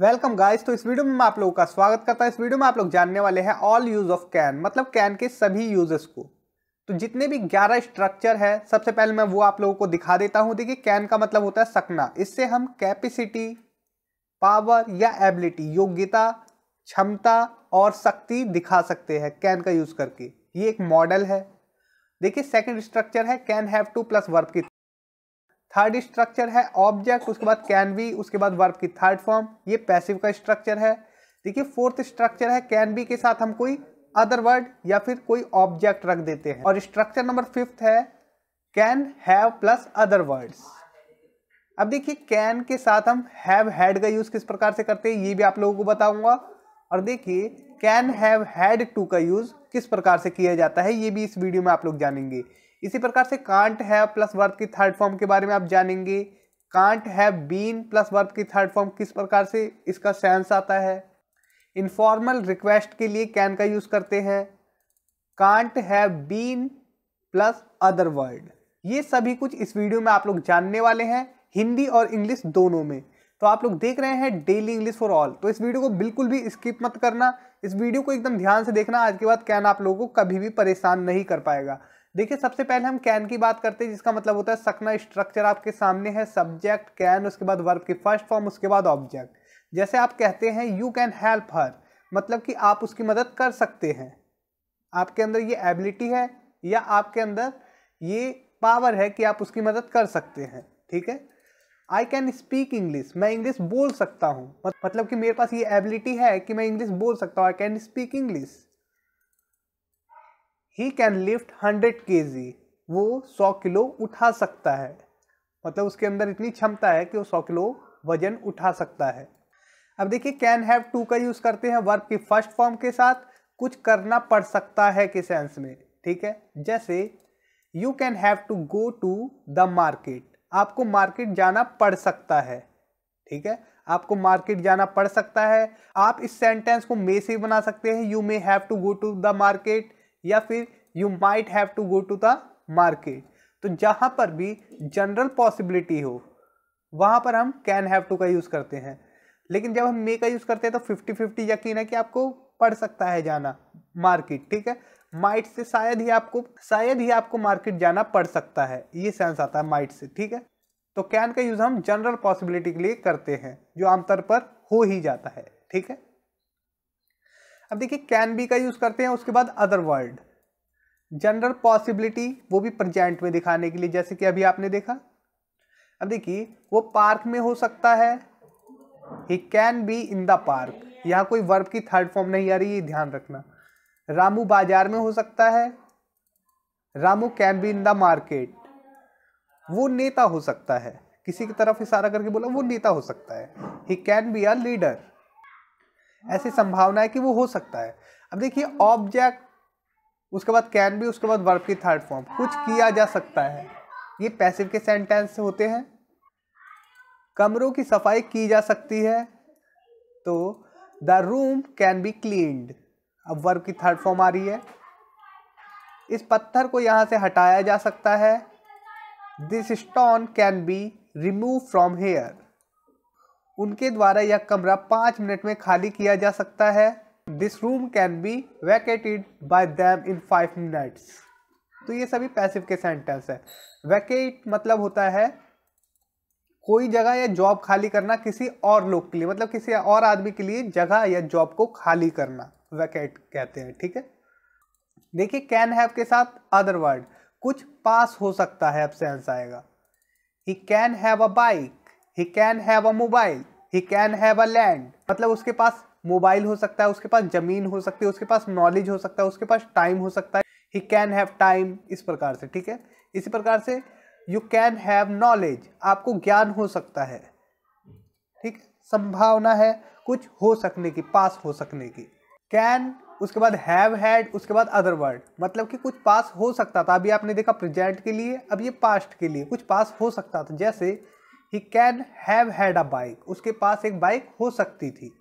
welcome guys तो इस video में मैं आप लोगों का स्वागत करता हूँ इस वीडियो में आप लोग जानने वाले हैं ऑल यूज़ ऑफ कैन मतलब कैन के सभी यूजेस को तो जितने भी 11 स्ट्रक्चर है सबसे पहले मैं वो आप लोगों को दिखा देता हूँ देखिए कैन का मतलब होता है सकना इससे हम कैपेसिटी पावर या एबिलिटी योग्यता क्षमता और शक्ति दिखा सकते हैं कैन का यूज़ करके ये एक मॉडल है देखिए सेकेंड स्ट्रक्चर है can have to plus work की थर्ड स्ट्रक्चर है ऑब्जेक्ट उसके बाद कैन बी उसके बाद वर्ब की थर्ड फॉर्म ये पैसिव का स्ट्रक्चर है देखिए फोर्थ स्ट्रक्चर है कैन बी के साथ हम कोई अदर वर्ड या फिर कोई ऑब्जेक्ट रख देते हैं और स्ट्रक्चर नंबर फिफ्थ है can have plus other words अब देखिए कैन के साथ हम हैव हैड का यूज़ किस प्रकार से करते हैं ये भी आप लोगों को बताऊंगा और देखिए कैन हैव हैड टू का यूज़ किस प्रकार से किया जाता है ये भी इस वीडियो में आप लोग जानेंगे इसी प्रकार से कांट है प्लस वर्ब की थर्ड फॉर्म के बारे में आप जानेंगे कांट है बीन प्लस वर्ब की थर्ड फॉर्म किस प्रकार से इसका सेंस आता है इनफॉर्मल रिक्वेस्ट के लिए कैन का यूज़ करते हैं कांट है बीन प्लस अदर वर्ड ये सभी कुछ इस वीडियो में आप लोग जानने वाले हैं हिंदी और इंग्लिश दोनों में तो आप लोग देख रहे हैं डेली इंग्लिश फॉर ऑल तो इस वीडियो को बिल्कुल भी स्किप मत करना इस वीडियो को एकदम ध्यान से देखना आज के बाद कैन आप लोगों को कभी भी परेशान नहीं कर पाएगा देखिए सबसे पहले हम कैन की बात करते हैं जिसका मतलब होता है सकना स्ट्रक्चर आपके सामने है सब्जेक्ट कैन उसके बाद वर्ब की फर्स्ट फॉर्म उसके बाद ऑब्जेक्ट जैसे आप कहते हैं यू कैन हेल्प हर मतलब कि आप उसकी मदद कर सकते हैं आपके अंदर ये एबिलिटी है या आपके अंदर ये पावर है कि आप उसकी मदद कर सकते हैं ठीक है आई कैन स्पीक इंग्लिश मैं इंग्लिश बोल सकता हूँ मतलब कि मेरे पास ये एबिलिटी है कि मैं इंग्लिश बोल सकता हूँ I can speak English he can lift hundred के वो सौ किलो उठा सकता है मतलब उसके अंदर इतनी क्षमता है कि वो सौ किलो वजन उठा सकता है अब देखिए कैन हैव टू का यूज़ करते हैं वर्क की फर्स्ट फॉर्म के साथ कुछ करना पड़ सकता है के सेंस में ठीक है जैसे you can have to go to the market आपको मार्केट जाना पड़ सकता है ठीक है आपको मार्केट जाना पड़ सकता है आप इस सेंटेंस को मे से बना सकते हैं you may have to go to the market या फिर you might have to go to the market तो जहाँ पर भी जनरल पॉसिबिलिटी हो वहाँ पर हम कैन हैव टू का यूज़ करते हैं लेकिन जब हम मे का यूज़ करते हैं तो फिफ्टी फिफ्टी यकीन है कि आपको पड़ सकता है जाना मार्केट ठीक है माइट से शायद ही आपको शायद ही आपको मार्केट जाना पड़ सकता है ये सेंस आता है माइट से ठीक है तो कैन का यूज़ हम जनरल पॉसिबिलिटी के लिए करते हैं जो आमतौर पर हो ही जाता है ठीक है अब देखिए कैन बी का यूज करते हैं उसके बाद अदर वर्ड जनरल पॉसिबिलिटी वो भी प्रजेंट में दिखाने के लिए जैसे कि अभी आपने देखा अब देखिए वो पार्क में हो सकता है he can be in the park यहाँ कोई वर्ब की थर्ड फॉर्म नहीं आ रही है ध्यान रखना रामू बाजार में हो सकता है Ramu can be in the market वो नेता हो सकता है किसी की तरफ इशारा करके बोला वो नेता हो सकता है he can be a leader ऐसी संभावना है कि वो हो सकता है अब देखिए ऑब्जेक्ट उसके बाद कैन भी उसके बाद वर्ब की थर्ड फॉर्म कुछ किया जा सकता है ये पैसिव के सेंटेंस होते हैं कमरों की सफाई की जा सकती है तो the room can be cleaned अब वर्ब की थर्ड फॉर्म आ रही है इस पत्थर को यहाँ से हटाया जा सकता है this stone can be remove from here उनके द्वारा यह कमरा पाँच मिनट में खाली किया जा सकता है this room can be vacated by them in five minutes तो ये सभी पैसिव के सेंटेंस है वैकेट मतलब होता है कोई जगह या जॉब खाली करना किसी और लोग के लिए मतलब किसी और आदमी के लिए जगह या जॉब को खाली करना वैकेट कहते हैं ठीक है देखिए कैन हैव के साथ अदर वर्ड कुछ पास हो सकता है अब सेंस आएगा he can have a bike he can have a mobile he can have a land मतलब उसके पास मोबाइल हो सकता है उसके पास जमीन हो सकती है उसके पास नॉलेज हो सकता है उसके पास टाइम हो सकता है ही कैन हैव टाइम इस प्रकार से ठीक है इसी प्रकार से यू कैन हैव नॉलेज आपको ज्ञान हो सकता है ठीक संभावना है कुछ हो सकने की पास हो सकने की कैन उसके बाद हैव हैड उसके बाद अदर वर्ड मतलब कि कुछ पास हो सकता था अभी आपने देखा प्रेजेंट के लिए अब ये पास्ट के लिए कुछ पास हो सकता था जैसे he can have had a bike उसके पास एक बाइक हो सकती थी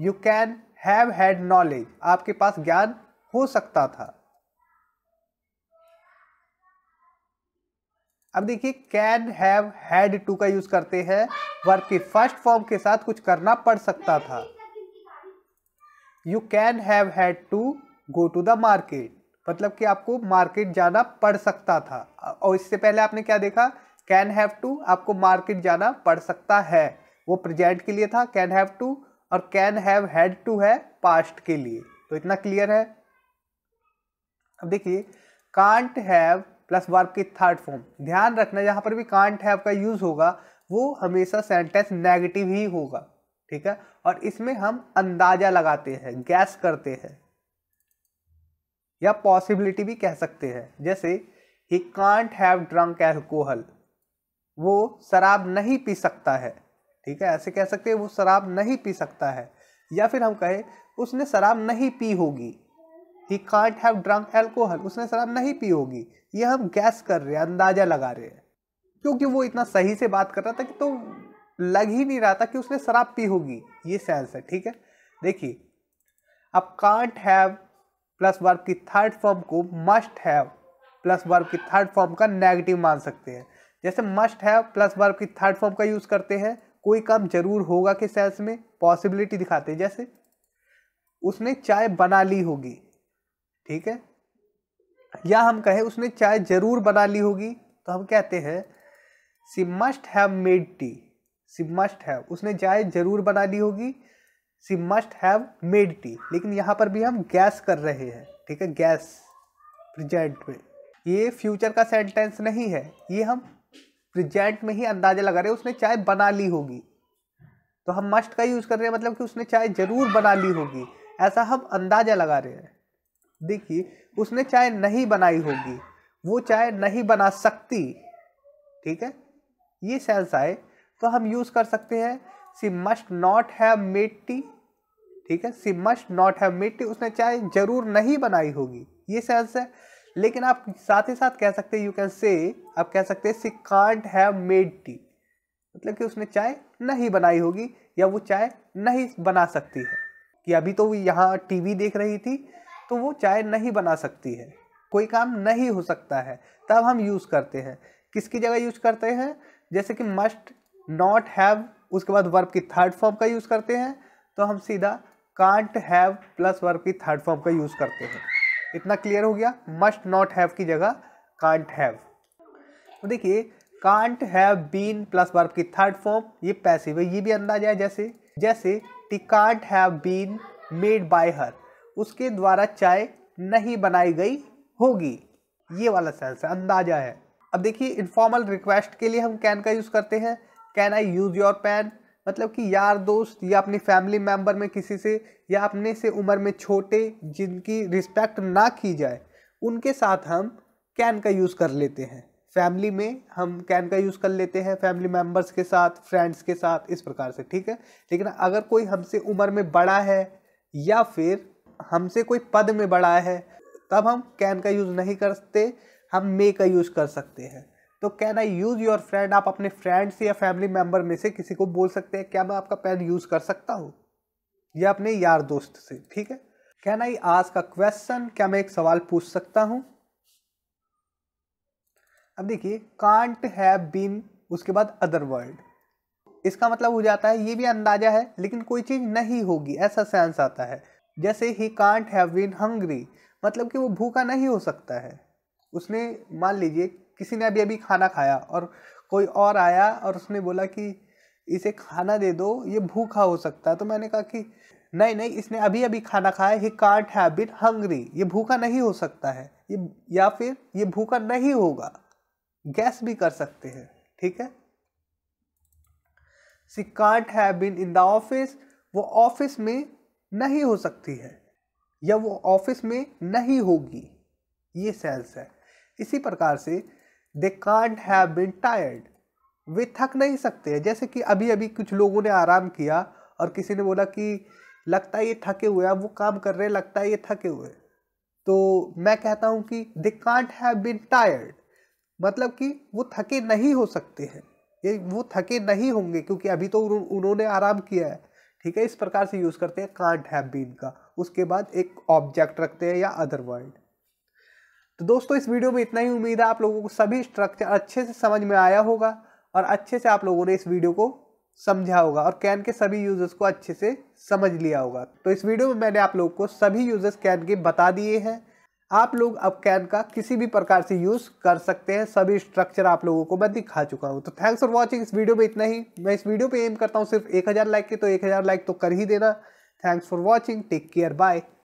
you can have had knowledge आपके पास ज्ञान हो सकता था अब देखिए कैन हैव हैड टू का यूज करते हैं वर्ग की फर्स्ट फॉर्म के साथ कुछ करना पड़ सकता था you can have had to go to the market मतलब कि आपको मार्केट जाना पड़ सकता था और इससे पहले आपने क्या देखा कैन हैव टू आपको मार्केट जाना पड़ सकता है वो प्रेजेंट के लिए था कैन हैव टू और कैन हैव हैड टू है पास्ट के लिए तो इतना क्लियर है अब देखिए कांट हैव प्लस वर्ब की थर्ड फॉर्म ध्यान रखना यहाँ पर भी कांट हैव का यूज होगा वो हमेशा सेंटेंस नेगेटिव ही होगा ठीक है और इसमें हम अंदाजा लगाते हैं गैस करते हैं या पॉसिबिलिटी भी कह सकते हैं जैसे he can't have drunk alcohol वो शराब नहीं पी सकता है ठीक है ऐसे कह सकते हैं वो शराब नहीं पी सकता है या फिर हम कहें उसने शराब नहीं पी होगी he can't have drunk alcohol उसने शराब नहीं पी होगी ये हम गैस कर रहे हैं अंदाज़ा लगा रहे हैं क्योंकि वो इतना सही से बात कर रहा था कि तो लग ही नहीं रहा था कि उसने शराब पी होगी ये सेंस है ठीक है देखिए अब कांट हैव प्लस वर्ब की थर्ड फॉर्म को मस्ट हैव प्लस वर्ब की थर्ड फॉर्म का नेगेटिव मान सकते हैं जैसे मस्ट हैव प्लस वर्ब की थर्ड फॉर्म का यूज़ करते हैं कोई काम जरूर होगा के सेल्स में पॉसिबिलिटी दिखाते हैं जैसे उसने चाय बना ली होगी ठीक है या हम कहें उसने चाय जरूर बना ली होगी तो हम कहते हैं she must have made tea she must have उसने चाय जरूर बना ली होगी she must have made tea लेकिन यहाँ पर भी हम गैस कर रहे हैं ठीक है गैस प्रेजेंट में ये फ्यूचर का सेंटेंस नहीं है ये हम प्रेजेंट में ही अंदाजा लगा रहे हैं उसने चाय बना ली होगी तो हम मस्ट का यूज़ कर रहे हैं मतलब कि उसने चाय ज़रूर बना ली होगी ऐसा हम अंदाज़ा लगा रहे हैं देखिए उसने चाय नहीं बनाई होगी वो चाय नहीं बना सकती ठीक है ये सेंस आए तो हम यूज़ कर सकते हैं she must not have made tea ठीक है she must not have made tea उसने चाय ज़रूर नहीं बनाई होगी ये सेंस है लेकिन आप साथ ही साथ कह सकते हैं यू कैन से आप कह सकते हैं she can't have made tea मतलब कि उसने चाय नहीं बनाई होगी या वो चाय नहीं बना सकती है कि अभी तो वो यहाँ टीवी देख रही थी तो वो चाय नहीं बना सकती है कोई काम नहीं हो सकता है तब हम यूज़ करते हैं किसकी जगह यूज करते हैं जैसे कि मस्ट नॉट हैव उसके बाद वर्ब की थर्ड फॉर्म का यूज़ करते हैं तो हम सीधा कांट हैव प्लस वर्ब की थर्ड फॉर्म का यूज़ करते हैं इतना क्लियर हो गया मस्ट नॉट हैव की जगह कांट हैव तो देखिए can't have been plus verb की थर्ड फॉर्म ये पैसिव है ये भी अंदाजा है जैसे जैसे tea can't have been made by her उसके द्वारा चाय नहीं बनाई गई होगी ये वाला सेंस है अंदाजा है अब देखिए इनफॉर्मल रिक्वेस्ट के लिए हम कैन का यूज़ करते हैं can I use your pen मतलब कि यार दोस्त या अपनी फैमिली मेम्बर में किसी से या अपने से उम्र में छोटे जिनकी रिस्पेक्ट ना की जाए उनके साथ हम कैन का यूज़ कर लेते हैं फैमिली में हम कैन का यूज़ कर लेते हैं फैमिली मेम्बर्स के साथ फ्रेंड्स के साथ इस प्रकार से ठीक है लेकिन अगर कोई हमसे उम्र में बड़ा है या फिर हमसे कोई पद में बड़ा है तब हम कैन का यूज़ नहीं करते हम मे का यूज़ कर सकते हैं तो can I use your friend आप अपने फ्रेंड्स या फैमिली मेम्बर में से किसी को बोल सकते हैं क्या मैं आपका पेन यूज़ कर सकता हूँ या अपने यार दोस्त से ठीक है कैन आई आज का क्वेश्चन क्या मैं एक सवाल पूछ सकता हूँ अब देखिए कांट हैव बीन उसके बाद अदर वर्ल्ड इसका मतलब हो जाता है ये भी अंदाजा है लेकिन कोई चीज़ नहीं होगी ऐसा सेंस आता है जैसे he can't have been hungry मतलब कि वो भूखा नहीं हो सकता है उसने मान लीजिए किसी ने अभी अभी खाना खाया और कोई और आया और उसने बोला कि इसे खाना दे दो ये भूखा हो सकता है तो मैंने कहा कि नहीं नहीं इसने अभी अभी खाना खाया ही कांट हैबिट हंगरी ये भूखा नहीं हो सकता है ये या फिर ये भूखा नहीं होगा गैस भी कर सकते हैं ठीक है she can't have been in the office वो ऑफिस में नहीं हो सकती है या वो ऑफिस में नहीं होगी ये सेल्स है इसी प्रकार से they can't have been tired वे थक नहीं सकते हैं जैसे कि अभी अभी कुछ लोगों ने आराम किया और किसी ने बोला कि लगता है ये थके हुए अब वो काम कर रहे हैं लगता है ये थके हुए तो मैं कहता हूँ कि they can't have been tired मतलब कि वो थके नहीं हो सकते हैं ये वो थके नहीं होंगे क्योंकि अभी तो उन्होंने आराम किया है ठीक है इस प्रकार से यूज़ करते हैं कांट हैव बीन का उसके बाद एक ऑब्जेक्ट रखते हैं या अदर वर्ल्ड तो दोस्तों इस वीडियो में इतना ही उम्मीद है आप लोगों को सभी स्ट्रक्चर अच्छे से समझ में आया होगा और अच्छे से आप लोगों ने इस वीडियो को समझा होगा और कैन के सभी यूजर्स को अच्छे से समझ लिया होगा तो इस वीडियो में मैंने आप लोगों को सभी यूजर्स कैन के बता दिए हैं आप लोग अब कैन का किसी भी प्रकार से यूज़ कर सकते हैं सभी स्ट्रक्चर आप लोगों को मैं दिखा चुका हूँ तो थैंक्स फॉर वॉचिंग इस वीडियो में इतना ही मैं इस वीडियो पर एम करता हूँ सिर्फ एक लाइक के तो एक लाइक तो कर ही देना thanks for watching take care bye